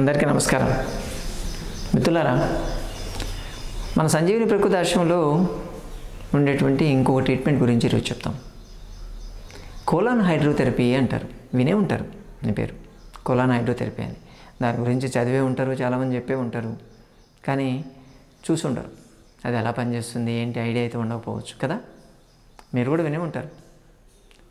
అందరికీ నమస్కారం మిత్రులారా మన సంజీవిని ప్రకృతి ఆశ్రమంలో ఉండేటువంటి ఇంకో ట్రీట్మెంట్ గురించి ఈరోజు చెప్తాం కోలాన్ హైడ్రోథెరపీ అంటారు వినే ఉంటారు నీ పేరు కోలాన్ హైడ్రోథెరపీ అని దాని గురించి చదివే ఉంటారు చాలామంది చెప్పే ఉంటారు కానీ చూసి ఉండరు అది ఎలా పనిచేస్తుంది ఏంటి ఐడియా అయితే ఉండకపోవచ్చు కదా మీరు కూడా వినే ఉంటారు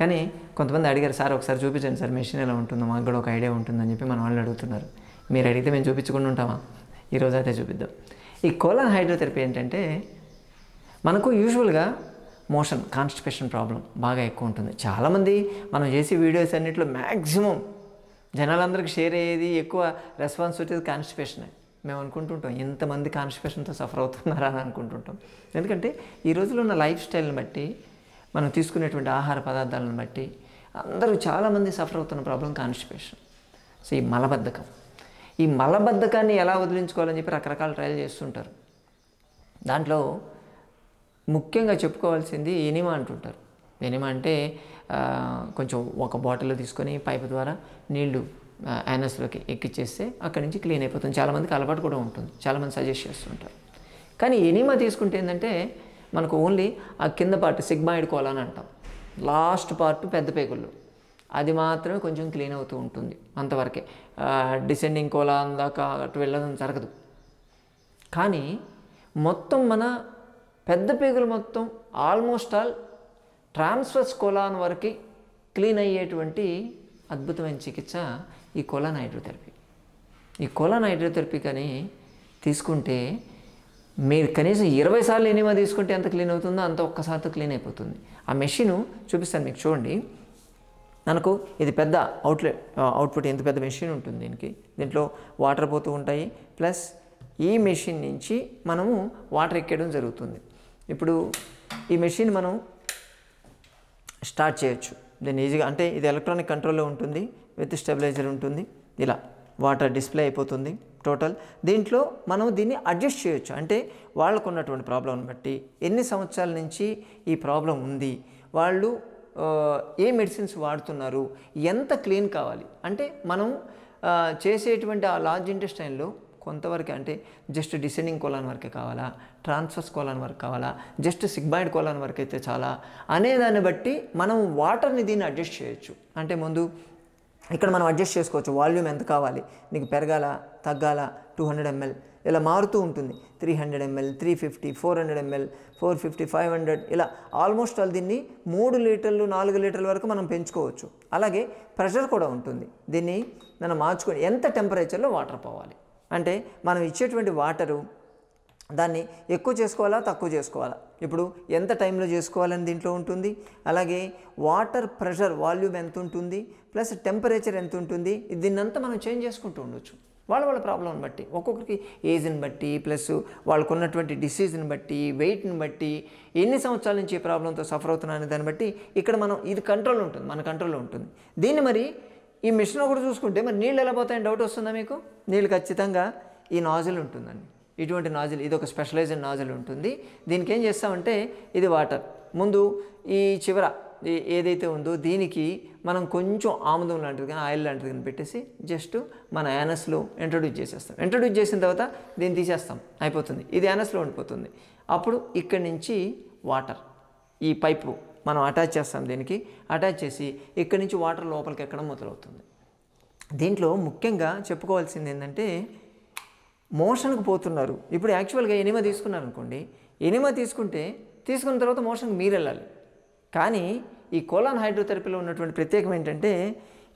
కానీ కొంతమంది అడిగారు సార్ ఒకసారి చూపించండి సార్ మెషిన్ ఎలా ఉంటుందో మాకు కూడా ఒక ఐడియా ఉంటుందని చెప్పి మన వాళ్ళు అడుగుతున్నారు మీరు అడిగితే మేము చూపించుకుంటూ ఉంటామా ఈరోజు అయితే చూపిద్దాం ఈ కోలన్ హైడ్రోథెరపీ ఏంటంటే మనకు యూజువల్గా మోషన్ కాన్స్టిపేషన్ ప్రాబ్లం బాగా ఎక్కువ ఉంటుంది చాలామంది మనం చేసే వీడియోస్ అన్నింటిలో మ్యాక్సిమం జనాలందరికీ షేర్ అయ్యేది ఎక్కువ రెస్పాన్స్ వచ్చేది కాన్స్టిపేషనే మేము అనుకుంటుంటాం ఎంతమంది కాన్స్టిపేషన్తో సఫర్ అవుతున్నారా అని అనుకుంటుంటాం ఎందుకంటే ఈ రోజులో ఉన్న లైఫ్ స్టైల్ని బట్టి మనం తీసుకునేటువంటి ఆహార పదార్థాలను బట్టి అందరూ చాలామంది సఫర్ అవుతున్న ప్రాబ్లం కాన్స్టిపేషన్ సో ఈ మలబద్ధకం ఈ మలబద్ధకాన్ని ఎలా వదిలించుకోవాలని చెప్పి రకరకాల ట్రయల్ చేస్తుంటారు దాంట్లో ముఖ్యంగా చెప్పుకోవాల్సింది ఎనిమా అంటుంటారు ఎనిమా అంటే కొంచెం ఒక బాటిల్లో తీసుకొని పైపు ద్వారా నీళ్లు యానస్లోకి ఎక్కిచ్చేస్తే అక్కడి నుంచి క్లీన్ అయిపోతుంది చాలామందికి అలవాటు కూడా ఉంటుంది చాలామంది సజెస్ట్ చేస్తుంటారు కానీ ఎనిమా తీసుకుంటే ఏంటంటే మనకు ఓన్లీ ఆ కింద పార్ట్ సిగ్మాయిడ్ కోలా అని అంటాం లాస్ట్ పార్ట్ పెద్ద పేగుళ్ళు అది మాత్రమే కొంచెం క్లీన్ అవుతూ ఉంటుంది అంతవరకే డిసెండింగ్ కోలా అందాక అటు వెళ్ళడం జరగదు కానీ మొత్తం మన పెద్ద పేగులు మొత్తం ఆల్మోస్ట్ ఆల్ ట్రాన్స్ఫర్స్ కొలాన్ వరకు క్లీన్ అయ్యేటువంటి అద్భుతమైన చికిత్స ఈ కొలాన్ హైడ్రోథెరపీ ఈ కొలాన్ హైడ్రోథెరపీ కానీ తీసుకుంటే మీరు కనీసం ఇరవై సార్లు ఎనిమా తీసుకుంటే ఎంత క్లీన్ అవుతుందో అంత ఒక్కసారితో క్లీన్ అయిపోతుంది ఆ మెషిన్ చూపిస్తాను మీకు చూడండి మనకు ఇది పెద్ద అవుట్లెట్ అవుట్పుట్ ఎంత పెద్ద మెషిన్ ఉంటుంది దీనికి దీంట్లో వాటర్ పోతూ ఉంటాయి ప్లస్ ఈ మెషిన్ నుంచి మనము వాటర్ ఎక్కేయడం జరుగుతుంది ఇప్పుడు ఈ మెషిన్ మనం స్టార్ట్ చేయొచ్చు దీన్ని ఈజీగా అంటే ఇది ఎలక్ట్రానిక్ కంట్రోల్లో ఉంటుంది విత్ స్టెబిలైజర్ ఉంటుంది ఇలా వాటర్ డిస్ప్లే అయిపోతుంది టోటల్ దీంట్లో మనం దీన్ని అడ్జస్ట్ చేయొచ్చు అంటే వాళ్ళకు ఉన్నటువంటి ప్రాబ్లంని బట్టి ఎన్ని సంవత్సరాల నుంచి ఈ ప్రాబ్లం ఉంది వాళ్ళు ఏ మెడిసిన్స్ వాడుతున్నారు ఎంత క్లీన్ కావాలి అంటే మనం చేసేటువంటి ఆ లార్జ్ ఇంటెస్టైన్లో కొంతవరకు అంటే జస్ట్ డిసెండింగ్ కోలాన్ వరకే కావాలా ట్రాన్స్ఫర్స్ కోలాన్ వరకు కావాలా జస్ట్ సిగ్బాయిడ్ కోలాన్ వరకు అయితే చాలా అనే దాన్ని బట్టి మనం వాటర్ని దీన్ని అడ్జస్ట్ చేయొచ్చు అంటే ముందు ఇక్కడ మనం అడ్జస్ట్ చేసుకోవచ్చు వాల్యూమ్ ఎంత కావాలి నీకు పెరగాల తగ్గాల టూ హండ్రెడ్ ఎంఎల్ ఇలా మారుతూ ఉంటుంది three hundred ML three fifty four hundred ML four fifty five hundred ఇలా ఆల్మోస్ట్ ఆల్ దీన్ని మూడు లీటర్లు నాలుగు లీటర్ల వరకు మనం పెంచుకోవచ్చు అలాగే ప్రెషర్ కూడా ఉంటుంది దీన్ని మనం మార్చుకొని ఎంత టెంపరేచర్లో వాటర్ పోవాలి అంటే మనం ఇచ్చేటువంటి వాటరు దాన్ని ఎక్కువ చేసుకోవాలా తక్కువ చేసుకోవాలా ఇప్పుడు ఎంత టైంలో చేసుకోవాలని దీంట్లో ఉంటుంది అలాగే వాటర్ ప్రెషర్ వాల్యూమ్ ఎంత ఉంటుంది ప్లస్ టెంపరేచర్ ఎంత ఉంటుంది దీన్నంతా మనం చేంజ్ చేసుకుంటూ ఉండొచ్చు వాళ్ళ వాళ్ళ ప్రాబ్లంని బట్టి ఒక్కొక్కరికి ఏజ్ని బట్టి ప్లస్ వాళ్ళకు ఉన్నటువంటి డిసీజ్ని బట్టి వెయిట్ని బట్టి ఎన్ని సంవత్సరాల నుంచి ఏ ప్రాబ్లంతో సఫర్ అవుతున్నా అనే దాన్ని బట్టి ఇక్కడ మనం ఇది కంట్రోల్ ఉంటుంది మన కంట్రోల్లో ఉంటుంది దీన్ని మరి ఈ మిషన్ ఒకటి చూసుకుంటే మరి నీళ్ళు ఎలా పోతాయని డౌట్ వస్తుందా మీకు నీళ్ళు ఖచ్చితంగా ఈ నాజిల్ ఉంటుందండి ఇటువంటి నాజిల్ ఇది ఒక స్పెషలైజ్డ్ నాజిల్ ఉంటుంది దీనికి ఏం చేస్తామంటే ఇది వాటర్ ముందు ఈ చివర ఏదైతే ఉందో దీనికి మనం కొంచెం ఆముదం లాంటిది కానీ ఆయిల్ లాంటిది కానీ పెట్టేసి జస్ట్ మన యానస్లో ఇంట్రడ్యూస్ చేసేస్తాం ఇంట్రడ్యూస్ చేసిన తర్వాత దీన్ని తీసేస్తాం అయిపోతుంది ఇది యానస్లో ఉండిపోతుంది అప్పుడు ఇక్కడి నుంచి వాటర్ ఈ పైపు మనం అటాచ్ చేస్తాం దీనికి అటాచ్ చేసి ఇక్కడి నుంచి వాటర్ లోపలికి ఎక్కడం మొదలవుతుంది దీంట్లో ముఖ్యంగా చెప్పుకోవాల్సింది ఏంటంటే మోషన్కి పోతున్నారు ఇప్పుడు యాక్చువల్గా ఎనిమా తీసుకున్నారు అనుకోండి ఎనిమా తీసుకుంటే తీసుకున్న తర్వాత మోషన్కి మీరు వెళ్ళాలి కానీ ఈ కోలాన్ హైడ్రోథెరపీలో ఉన్నటువంటి ప్రత్యేకం ఏంటంటే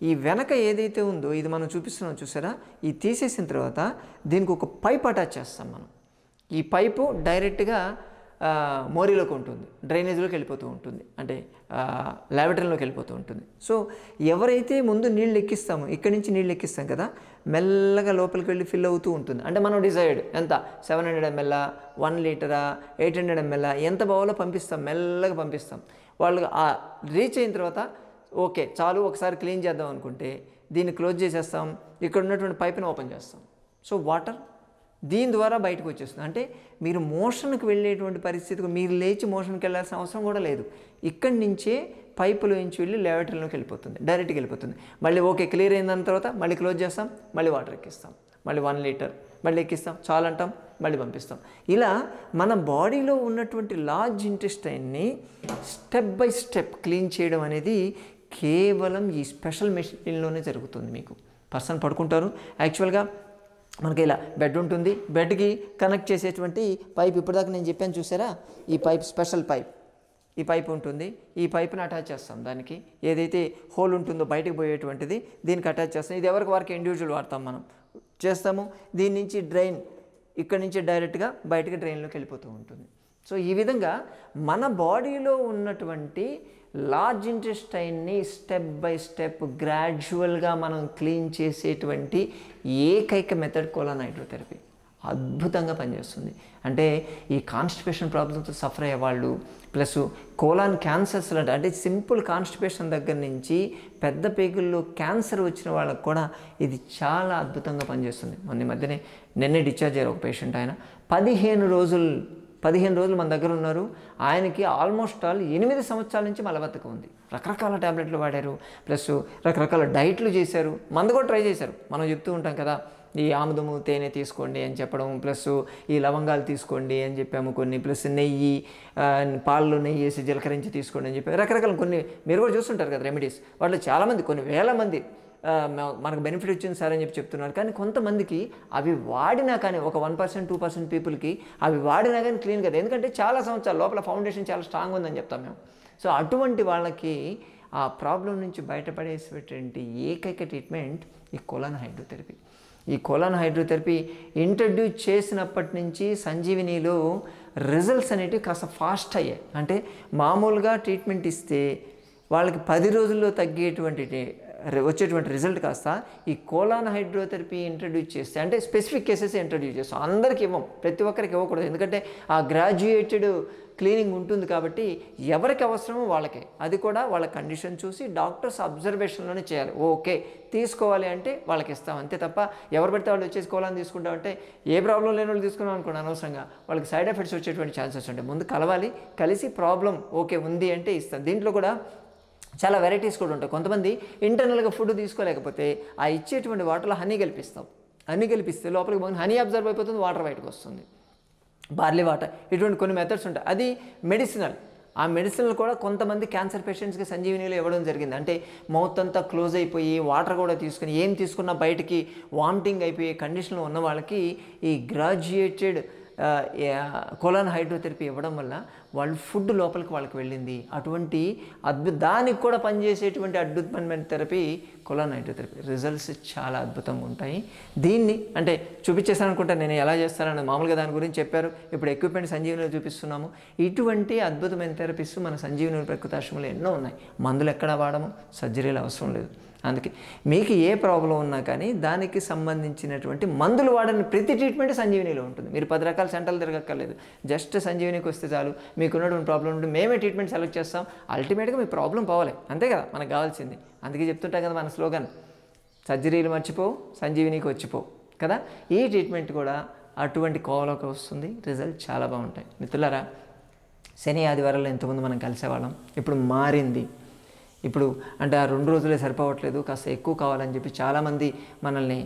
ఈ వెనక ఏదైతే ఉందో ఇది మనం చూపిస్తున్నాం చూసారా ఈ తీసేసిన తర్వాత దీనికి ఒక పైప్ అటాచ్ చేస్తాం మనం ఈ పైపు డైరెక్ట్గా మోరీలోకి ఉంటుంది డ్రైనేజ్లోకి వెళ్ళిపోతూ ఉంటుంది అంటే ల్యాబరేటరీలోకి వెళ్ళిపోతూ ఉంటుంది సో ఎవరైతే ముందు నీళ్ళు ఎక్కిస్తామో ఇక్కడి నుంచి నీళ్ళు ఎక్కిస్తాం కదా మెల్లగా లోపలికి వెళ్ళి ఫిల్ అవుతూ ఉంటుంది అంటే మనం డిసైడ్ ఎంత సెవెన్ హండ్రెడ్ ఎంఎల్ వన్ లీటరా ఎయిట్ హండ్రెడ్ ఎంఎల్ ఎంత బావులో పంపిస్తాం మెల్లగా పంపిస్తాం వాళ్ళు రీచ్ అయిన తర్వాత ఓకే చాలు ఒకసారి క్లీన్ చేద్దాం అనుకుంటే దీన్ని క్లోజ్ చేసేస్తాం ఇక్కడ ఉన్నటువంటి పైప్ని ఓపెన్ చేస్తాం సో వాటర్ దీని ద్వారా బయటకు వచ్చేస్తుంది అంటే మీరు మోషన్కి వెళ్ళేటువంటి పరిస్థితికి మీరు లేచి మోషన్కి వెళ్ళాల్సిన అవసరం కూడా లేదు ఇక్కడి నుంచే పైపులోంచి వెళ్ళి లేవటర్లోకి వెళ్ళిపోతుంది డైరెక్ట్గా వెళ్ళిపోతుంది మళ్ళీ ఓకే క్లియర్ అయిన తర్వాత మళ్ళీ క్లోజ్ చేస్తాం మళ్ళీ వాటర్ ఎక్కిస్తాం మళ్ళీ వన్ లీటర్ మళ్ళీ ఎక్కిస్తాం చాలంటాం మళ్ళీ పంపిస్తాం ఇలా మన బాడీలో ఉన్నటువంటి లార్జ్ ఇంటెస్టైన్ని స్టెప్ బై స్టెప్ క్లీన్ చేయడం అనేది కేవలం ఈ స్పెషల్ మెషిన్లోనే జరుగుతుంది మీకు పర్సన్ పడుకుంటారు యాక్చువల్గా మనకి ఇలా బెడ్ ఉంటుంది బెడ్కి కనెక్ట్ చేసేటువంటి పైప్ ఇప్పటిదాకా నేను చెప్పాను చూసారా ఈ పైప్ స్పెషల్ పైప్ ఈ పైప్ ఉంటుంది ఈ పైప్ని అటాచ్ చేస్తాం దానికి ఏదైతే హోల్ ఉంటుందో బయటకు పోయేటువంటిది దీనికి అటాచ్ చేస్తాం ఇది ఎవరికి వారికి ఇండివిజువల్ వాడతాం మనం చేస్తాము దీని నుంచి డ్రైన్ ఇక్కడి నుంచి డైరెక్ట్గా బయటకి డ్రైన్లోకి వెళ్ళిపోతూ ఉంటుంది సో ఈ విధంగా మన బాడీలో ఉన్నటువంటి లార్జ్ ఇంటెస్టైన్ని స్టెప్ బై స్టెప్ గ్రాడ్యువల్గా మనం క్లీన్ చేసేటువంటి ఏకైక మెథడ్ కోలానైడ్రోథెరపీ అద్భుతంగా పనిచేస్తుంది అంటే ఈ కాన్స్టిపేషన్ ప్రాబ్లంతో సఫర్ అయ్యేవాళ్ళు ప్లస్ కోలాన్ క్యాన్సర్స్ లాంటి అంటే సింపుల్ కాన్స్టిపేషన్ దగ్గర నుంచి పెద్ద పేగుల్లో క్యాన్సర్ వచ్చిన వాళ్ళకు కూడా ఇది చాలా అద్భుతంగా పనిచేస్తుంది మొన్న మధ్యనే నిన్నే డిశ్చార్జ్ అయ్యారు ఒక పేషెంట్ ఆయన పదిహేను రోజులు పదిహేను రోజులు మన దగ్గర ఉన్నారు ఆయనకి ఆల్మోస్ట్ ఆల్ ఎనిమిది సంవత్సరాల నుంచి మలబద్ధకం ఉంది రకరకాల ట్యాబ్లెట్లు వాడారు ప్లస్ రకరకాల డైట్లు చేశారు మందు కూడా ట్రై చేశారు మనం చెప్తూ ఉంటాం కదా ఈ ఆముదము తేనె తీసుకోండి అని చెప్పడం ప్లస్ ఈ లవంగాలు తీసుకోండి అని చెప్పాము కొన్ని ప్లస్ నెయ్యి పాలు నెయ్యి వేసి జీలకరించి తీసుకోండి అని చెప్పి రకరకాల కొన్ని మీరు కూడా చూస్తుంటారు కదా రెమెడీస్ వాటిలో చాలామంది కొన్ని వేల మంది మనకు బెనిఫిట్ వచ్చింది సార్ అని చెప్పి చెప్తున్నారు కానీ కొంతమందికి అవి వాడినా కానీ ఒక వన్ పర్సెంట్ టూ పర్సెంట్ పీపుల్కి అవి వాడినా కానీ క్లీన్ కదా ఎందుకంటే చాలా సంవత్సరాలు లోపల ఫౌండేషన్ చాలా స్ట్రాంగ్ ఉందని చెప్తాం మేము సో అటువంటి వాళ్ళకి ఆ ప్రాబ్లం నుంచి బయటపడేసేటువంటి ఏకైక ట్రీట్మెంట్ ఈ కొలన్ హైడ్రోథెరపీ ఈ కొలాన్ హైడ్రోథెరపీ ఇంట్రడ్యూస్ చేసినప్పటి నుంచి సంజీవినిలో రిజల్ట్స్ అనేటివి కాస్త ఫాస్ట్ అయ్యాయి అంటే మామూలుగా ట్రీట్మెంట్ ఇస్తే వాళ్ళకి పది రోజుల్లో తగ్గేటువంటి వచ్చేటువంటి రిజల్ట్ కాస్త ఈ కోలాన్ హైడ్రోథెరపీ ఇంట్రడ్యూస్ చేస్తే అంటే స్పెసిఫిక్ కేసెస్ ఇంట్రడ్యూస్ చేస్తాం అందరికి ఇవ్వం ప్రతి ఒక్కరికి ఇవ్వకూడదు ఎందుకంటే ఆ గ్రాడ్యుయేటెడ్ క్లీనింగ్ ఉంటుంది కాబట్టి ఎవరికి అవసరమో వాళ్ళకే అది కూడా వాళ్ళ కండిషన్ చూసి డాక్టర్స్ అబ్జర్వేషన్లోనే చేయాలి ఓకే తీసుకోవాలి అంటే వాళ్ళకి ఇస్తాం అంతే తప్ప ఎవరు పెడితే వాళ్ళు వచ్చేసుకోవాలని తీసుకుంటామంటే ఏ ప్రాబ్లం లేని వాళ్ళు తీసుకున్నాం అనుకోండి అనవసరంగా వాళ్ళకి సైడ్ ఎఫెక్ట్స్ వచ్చేటువంటి ఛాన్సెస్ ఉంటాయి ముందు కలవాలి కలిసి ప్రాబ్లం ఓకే ఉంది అంటే ఇస్తాం దీంట్లో కూడా చాలా వెరైటీస్ కూడా ఉంటాయి కొంతమంది ఇంటర్నల్గా ఫుడ్ తీసుకోలేకపోతే ఆ ఇచ్చేటువంటి వాటర్లో హనీ కల్పిస్తాం హనీ కల్పిస్తే లోపలికి హనీ అబ్జర్వ్ అయిపోతుంది వాటర్ బయటకు వస్తుంది బార్లీ వాటర్ ఇటువంటి కొన్ని మెథడ్స్ ఉంటాయి అది మెడిసినల్ ఆ మెడిసిన్లు కూడా కొంతమంది క్యాన్సర్ పేషెంట్స్కి సంజీవినిలో ఇవ్వడం జరిగింది అంటే మౌత్ అంతా క్లోజ్ అయిపోయి వాటర్ కూడా తీసుకుని ఏం తీసుకున్నా బయటికి వామిటింగ్ అయిపోయే కండిషన్లో ఉన్న వాళ్ళకి ఈ గ్రాడ్యుయేటెడ్ కొలాన్ హైడ్రోథెరపీ ఇవ్వడం వల్ల వాళ్ళు ఫుడ్ లోపలికి వాళ్ళకి వెళ్ళింది అటువంటి అద్భుత దానికి కూడా పనిచేసేటువంటి అద్భుతమైన థెరపీ కొలాన్ హైడ్రోథెరపీ రిజల్ట్స్ చాలా అద్భుతంగా ఉంటాయి దీన్ని అంటే చూపించేసాను నేను ఎలా చేస్తానని మామూలుగా దాని గురించి చెప్పారు ఇప్పుడు ఎక్విప్మెంట్ సంజీవనిలో చూపిస్తున్నాము ఇటువంటి అద్భుతమైన థెరపీస్ మన సంజీవని ప్రకృతాశ్రమంలో ఎన్నో ఉన్నాయి మందులు ఎక్కడ వాడము సర్జరీలు అవసరం లేదు అందుకే మీకు ఏ ప్రాబ్లం ఉన్నా కానీ దానికి సంబంధించినటువంటి మందులు వాడని ప్రతి ట్రీట్మెంట్ సంజీవనిలో ఉంటుంది మీరు పది రకాల సెంటర్లు తిరగక్కర్లేదు జస్ట్ సంజీవనికి వస్తే చాలు మీకు ఉన్నటువంటి ప్రాబ్లం ఉంటే మేమే ట్రీట్మెంట్ సెలెక్ట్ చేస్తాం అల్టిమేట్గా మీ ప్రాబ్లం పోవాలి అంతే కదా మనకు కావాల్సింది అందుకే చెప్తుంటాం కదా మన స్లోగన్ సర్జరీలు మర్చిపోవు సంజీవినికి వచ్చిపోవు కదా ఈ ట్రీట్మెంట్ కూడా అటువంటి కోవలోకి వస్తుంది రిజల్ట్ చాలా బాగుంటాయి మిత్రులారా శని ఆదివారాల్లో ఎంతమంది మనం కలిసేవాళ్ళం ఇప్పుడు మారింది ఇప్పుడు అంటే ఆ రెండు రోజులే సరిపోవట్లేదు కాస్త ఎక్కువ కావాలని చెప్పి చాలామంది మనల్ని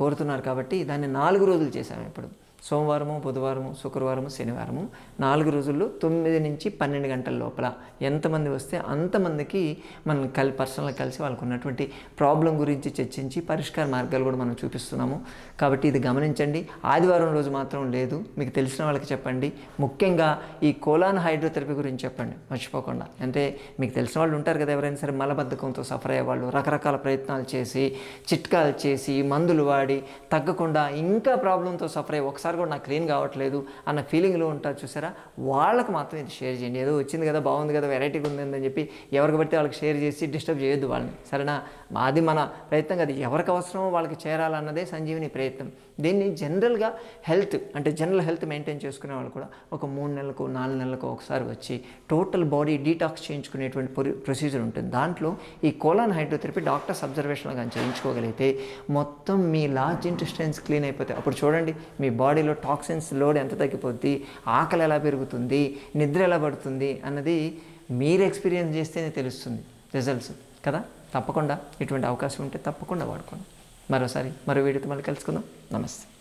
కోరుతున్నారు కాబట్టి దాన్ని నాలుగు రోజులు చేశాము ఇప్పుడు సోమవారము బుధవారము శుక్రవారము శనివారము నాలుగు రోజుల్లో తొమ్మిది నుంచి పన్నెండు గంటల లోపల ఎంతమంది వస్తే అంతమందికి మనం కలి పర్సనల్ కలిసి వాళ్ళకు ఉన్నటువంటి ప్రాబ్లం గురించి చర్చించి పరిష్కార మార్గాలు కూడా మనం చూపిస్తున్నాము కాబట్టి ఇది గమనించండి ఆదివారం రోజు మాత్రం లేదు మీకు తెలిసిన వాళ్ళకి చెప్పండి ముఖ్యంగా ఈ కోలాన్ హైడ్రోథెరపీ గురించి చెప్పండి మర్చిపోకుండా అంటే మీకు తెలిసిన వాళ్ళు ఉంటారు కదా ఎవరైనా సరే మలబద్ధకంతో సఫర్ అయ్యేవాళ్ళు రకరకాల ప్రయత్నాలు చేసి చిట్కాలు చేసి మందులు వాడి తగ్గకుండా ఇంకా ప్రాబ్లంతో సఫర్ అయ్యి ఒకసారి ఒకసారి కూడా నాకు క్లీన్ కావట్లేదు అన్న ఫీలింగ్లో ఉంటారు చూసారా వాళ్ళకి మాత్రం ఇది షేర్ చేయండి ఏదో వచ్చింది కదా బాగుంది కదా వెరైటీగా ఉందని చెప్పి ఎవరికి బట్టి వాళ్ళకి షేర్ చేసి డిస్టర్బ్ చేయొద్దు వాళ్ళని సరేనా మాది మన ప్రయత్నం కదా ఎవరికి అవసరమో వాళ్ళకి చేరాలన్నదే సంజీవిని ప్రయత్నం దీన్ని జనరల్గా హెల్త్ అంటే జనరల్ హెల్త్ మెయింటైన్ చేసుకునే వాళ్ళు కూడా ఒక మూడు నెలలకు నాలుగు నెలలకు ఒకసారి వచ్చి టోటల్ బాడీ డీటాక్స్ చేయించుకునేటువంటి ప్రొసీజర్ ఉంటుంది దాంట్లో ఈ కోలాన్ హైడ్రోథెరపీ డాక్టర్స్ అబ్జర్వేషన్లో కానీ చేయించుకోగలిగితే మొత్తం మీ లార్జ్ ఇంటెస్టైన్స్ క్లీన్ అయిపోతాయి అప్పుడు చూడండి మీ బాడీ బాడీలో టాక్సిన్స్ లోడ్ ఎంత తగ్గిపోద్ది ఆకలి ఎలా పెరుగుతుంది నిద్ర ఎలా పడుతుంది అన్నది మీరు ఎక్స్పీరియన్స్ చేస్తేనే తెలుస్తుంది రిజల్ట్స్ కదా తప్పకుండా ఇటువంటి అవకాశం ఉంటే తప్పకుండా వాడుకోండి మరోసారి మరో వీడియోతో మళ్ళీ కలుసుకుందాం నమస్తే